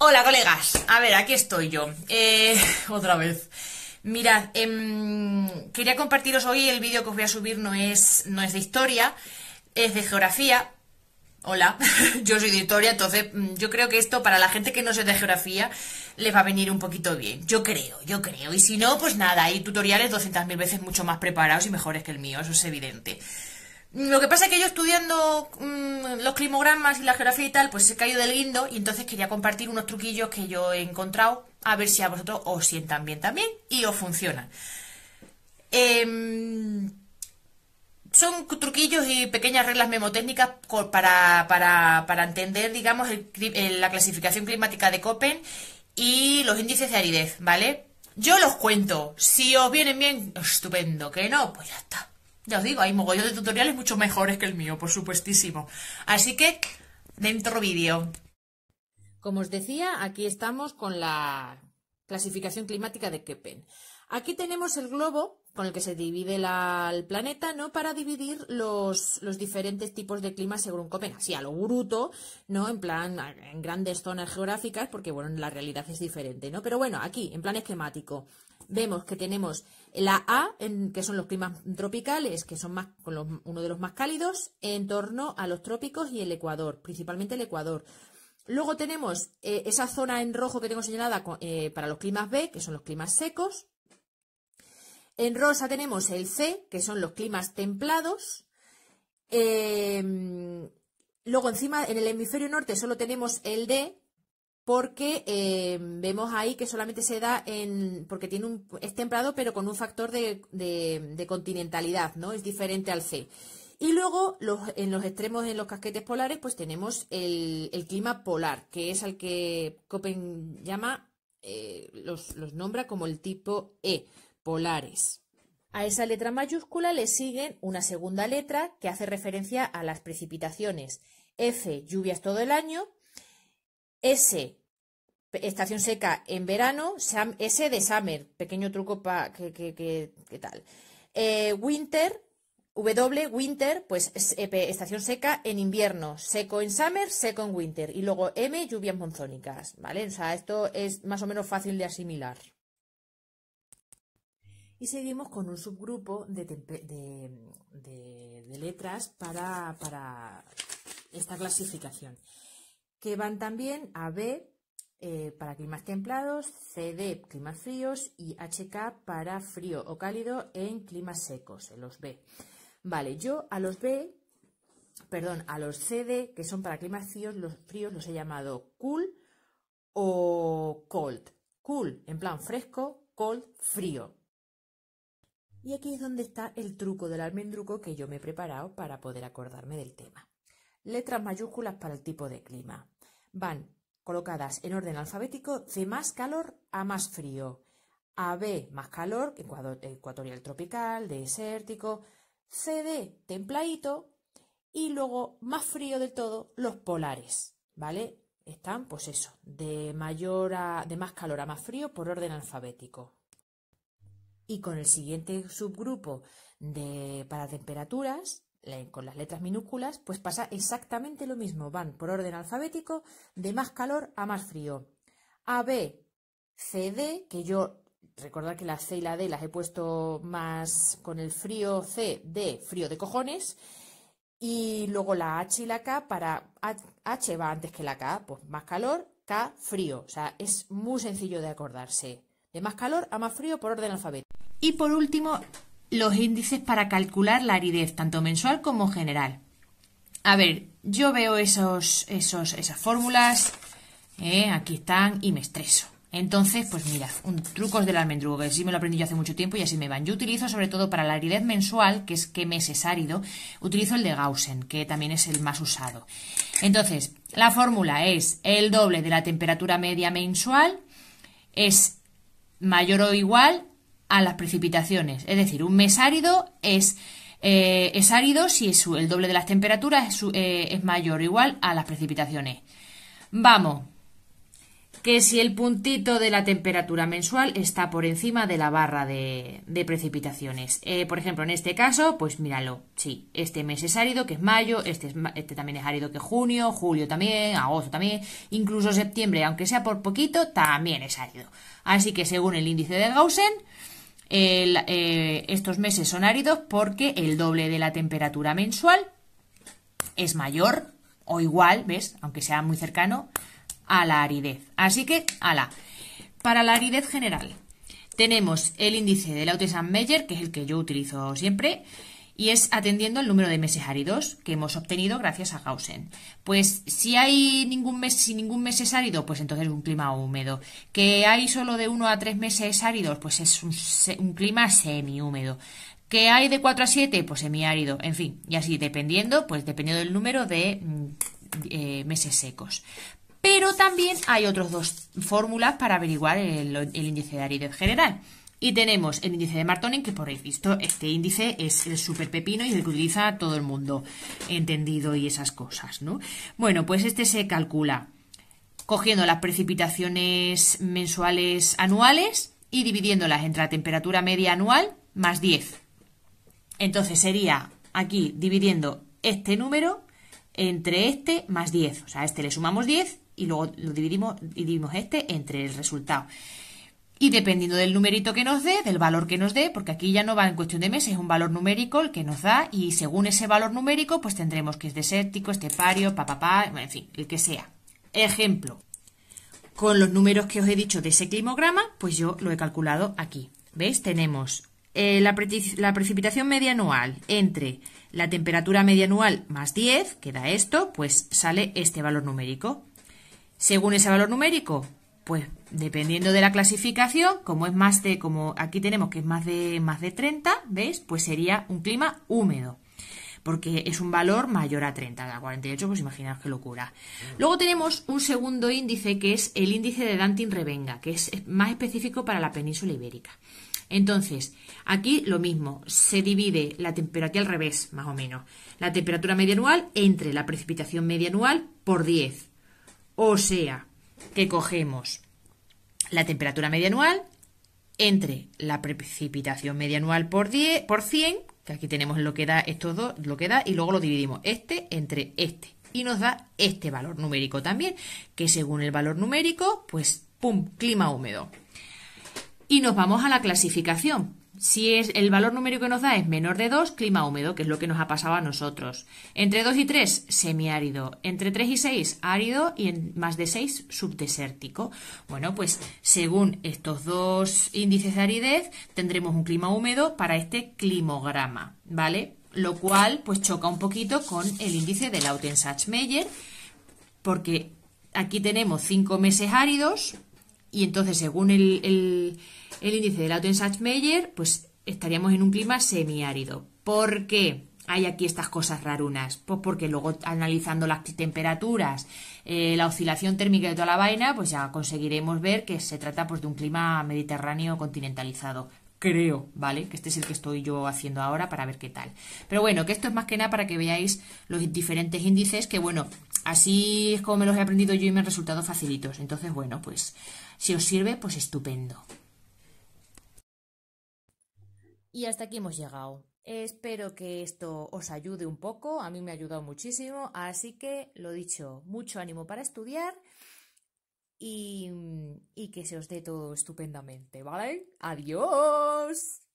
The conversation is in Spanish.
Hola, colegas. A ver, aquí estoy yo. Eh, otra vez. Mirad, em, quería compartiros hoy el vídeo que os voy a subir no es, no es de historia, es de geografía. Hola, yo soy de historia, entonces mm, yo creo que esto para la gente que no sé de geografía les va a venir un poquito bien. Yo creo, yo creo. Y si no, pues nada, hay tutoriales 200.000 veces mucho más preparados y mejores que el mío, eso es evidente. Lo que pasa es que yo estudiando mm, los climogramas y la geografía y tal, pues he caído del guindo y entonces quería compartir unos truquillos que yo he encontrado, a ver si a vosotros os sientan bien también y os funcionan. Em, son truquillos y pequeñas reglas memotécnicas para, para, para entender, digamos, la clasificación climática de Köppen y los índices de aridez, ¿vale? Yo los cuento. Si os vienen bien, estupendo. Que no, pues ya está. Ya os digo, hay mogollos de tutoriales mucho mejores que el mío, por supuestísimo. Así que, dentro vídeo. Como os decía, aquí estamos con la clasificación climática de Keppen. Aquí tenemos el globo con el que se divide el planeta, ¿no? Para dividir los, diferentes tipos de clima según Copenhague. Así a lo bruto, ¿no? En plan, en grandes zonas geográficas, porque bueno, la realidad es diferente, ¿no? Pero bueno, aquí, en plan esquemático, vemos que tenemos la A, que son los climas tropicales, que son más, uno de los más cálidos, en torno a los trópicos y el Ecuador, principalmente el Ecuador. Luego tenemos eh, esa zona en rojo que tengo señalada eh, para los climas B, que son los climas secos, en rosa tenemos el C, que son los climas templados. Em, luego encima, en el hemisferio norte solo tenemos el D, porque em, vemos ahí que solamente se da en, porque tiene un, es templado, pero con un factor de, continentalidad, ¿no? Es diferente al C. Y luego en los extremos, en los casquetes polares, pues tenemos el, clima polar, que es al que Copen llama, eh, los nombra como el tipo E, a esa letra mayúscula le siguen una segunda letra que hace referencia a las precipitaciones. F, lluvias todo el año. S, estación seca en verano. S de summer, pequeño truco para que, tal. Eh, winter, W, winter, pues eh, estación seca en invierno, seco en summer, seco en winter. Y luego M, lluvias monzónicas, ¿vale? esto es más o menos fácil de asimilar. Y seguimos con un subgrupo de, letras para, esta clasificación, que van también a B eh, para climas templados, CD climas fríos y HK para frío o cálido en climas secos, en los B. Vale, yo a los B, perdón, a los CD, que son para climas fríos, los fríos los he llamado cool o cold. Cool, en plan fresco, cold, frío. Y aquí es donde está el truco del almendruco que yo me he preparado para poder acordarme del tema. Letras mayúsculas para el tipo de clima. Van colocadas en orden alfabético de más calor a más frío. AB, más calor, ecuatorial tropical, desértico. CD, templadito. Y luego, más frío del todo, los polares. ¿Vale? Están, pues eso, de mayor a, de más calor a más frío por orden alfabético y con el siguiente subgrupo para temperaturas, con las letras minúsculas, pues pasa exactamente lo mismo. Van por orden alfabético de más calor a más frío. A, B, C, D, que yo recordar que la C y la D las he puesto más con el frío C, D, frío de cojones. Y luego la H y la K para H va antes que la K, pues más calor, K frío. O sea, es muy sencillo de acordarse. De más calor a más frío por orden alfabético. Y por último, los índices para calcular la aridez, tanto mensual como general. A ver, yo veo esos, esos, esas fórmulas, eh, aquí están, y me estreso. Entonces, pues mira, un trucos del almendrugo, que sí me lo aprendí yo hace mucho tiempo y así me van. Yo utilizo sobre todo para la aridez mensual, que es que mes es árido, utilizo el de Gaussen, que también es el más usado. Entonces, la fórmula es el doble de la temperatura media mensual, es mayor o igual a las precipitaciones. Es decir, un mes árido es, eh, es árido si es el doble de las temperaturas eh, es, mayor o igual a las precipitaciones. Vamos, que si el puntito de la temperatura mensual está por encima de la barra de, precipitaciones. Eh, por ejemplo, en este caso, pues míralo, sí, este mes es árido, que es mayo, este, este también es árido, que es junio, julio también, agosto también, incluso septiembre, aunque sea por poquito, también es árido. Así que según el índice de Gausen eh, estos meses son áridos porque el doble de la temperatura mensual es mayor o igual, ¿ves? Aunque sea muy cercano a la aridez. Así que, ala. Para la aridez general, tenemos el índice de Lautesan-Meyer, que es el que yo utilizo siempre, y es atendiendo el número de meses áridos que hemos obtenido gracias a Gaussen. Pues si hay ningún mes, ningún mes es árido, pues entonces es un clima húmedo. Que hay solo de 1 a 3 meses áridos, pues es un, clima clima húmedo Que hay de 4 a 7, pues semiárido. En fin, y así dependiendo, pues dependiendo del número de mm, eh, meses secos. Pero también hay otras dos fórmulas para averiguar el, el índice de aridez general. Y tenemos el índice de Martonin, que por ahí visto, este índice es el super pepino y el que utiliza todo el mundo entendido y esas cosas, ¿no? Bueno, pues este se calcula cogiendo las precipitaciones mensuales anuales y dividiéndolas entre la temperatura media anual más 10. Entonces sería aquí dividiendo este número entre este más 10. O sea, a este le sumamos 10 y luego lo dividimos, y dividimos este entre el resultado. Y dependiendo del numerito que nos dé, del valor que nos dé, porque aquí ya no va en cuestión de meses, es un valor numérico el que nos da y según ese valor numérico pues tendremos que es desértico, estepario, papapá, en fin, el que sea. Ejemplo, con los números que os he dicho de ese climograma, pues yo lo he calculado aquí. ¿Veis? Tenemos eh, la, la, precipitación media anual entre la temperatura media anual más 10, que da esto, pues sale este valor numérico. Según ese valor numérico, pues dependiendo de la clasificación, como es más de, como aquí tenemos que es más de más de 30, ¿veis? Pues sería un clima húmedo, porque es un valor mayor a 30, a 48, pues imaginaos qué locura. Luego tenemos un segundo índice que es el índice de Dantin-Revenga, que es más específico para la península ibérica. Entonces, aquí lo mismo, se divide la temperatura al revés, más o menos. La temperatura media anual entre la precipitación media anual por 10. O sea, que cogemos la temperatura media anual entre la precipitación media anual por, 10, por 100, que aquí tenemos lo que da esto dos, lo que da, y luego lo dividimos este entre este. Y nos da este valor numérico también, que según el valor numérico, pues, ¡pum!, clima húmedo. Y nos vamos a la clasificación. Si es el valor numérico que nos da es menor de 2, clima húmedo, que es lo que nos ha pasado a nosotros. Entre 2 y 3, semiárido. Entre 3 y 6, árido. Y en más de 6, subdesértico. Bueno, pues según estos dos índices de aridez, tendremos un clima húmedo para este climograma, ¿vale? Lo cual, pues choca un poquito con el índice de lautensatz meyer porque aquí tenemos 5 meses áridos, y entonces, según el, el, índice del la meyer pues estaríamos en un clima semiárido. ¿Por qué hay aquí estas cosas rarunas? Pues porque luego analizando las temperaturas, eh, la oscilación térmica de toda la vaina, pues ya conseguiremos ver que se trata pues, de un clima mediterráneo continentalizado. Creo, ¿vale? Que este es el que estoy yo haciendo ahora para ver qué tal. Pero bueno, que esto es más que nada para que veáis los diferentes índices que, bueno, Así es como me los he aprendido yo y me han resultado facilitos. Entonces, bueno, pues si os sirve, pues estupendo. Y hasta aquí hemos llegado. Espero que esto os ayude un poco. A mí me ha ayudado muchísimo. Así que, lo dicho, mucho ánimo para estudiar y, y que se os dé todo estupendamente, ¿vale? Adiós.